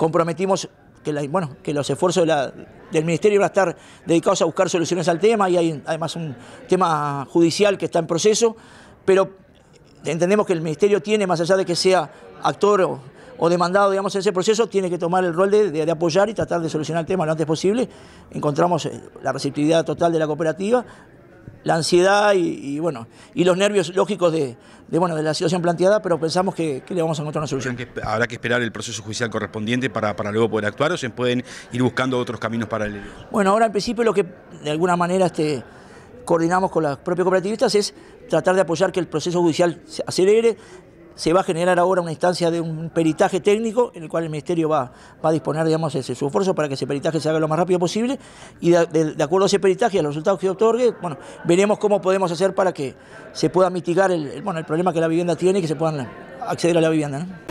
comprometimos que, bueno, que los esfuerzos del Ministerio van a estar dedicados a buscar soluciones al tema y hay además un tema judicial que está en proceso, pero entendemos que el Ministerio tiene, más allá de que sea actor o, demandado, digamos, en ese proceso, tiene que tomar el rol de, apoyar y tratar de solucionar el tema lo antes posible. Encontramos eh, la receptividad total de la cooperativa, la ansiedad y, bueno, y los nervios lógicos de, bueno, de la situación planteada, pero pensamos que, le vamos a encontrar una solución. Habrá que, que esperar el proceso judicial correspondiente para, para, luego poder actuar o se pueden ir buscando otros caminos paralelos. Bueno, ahora en principio lo que de alguna manera este, coordinamos con las propias cooperativistas es tratar de apoyar que el proceso judicial se acelere, se va a generar ahora una instancia de un peritaje técnico en el cual el Ministerio va, va a disponer, digamos, su esfuerzo para que ese peritaje se haga lo más rápido posible y de, acuerdo a ese peritaje y a los resultados que otorgue, bueno, veremos cómo podemos hacer para que se pueda mitigar el, bueno, el problema que la vivienda tiene y que se puedan acceder a la vivienda.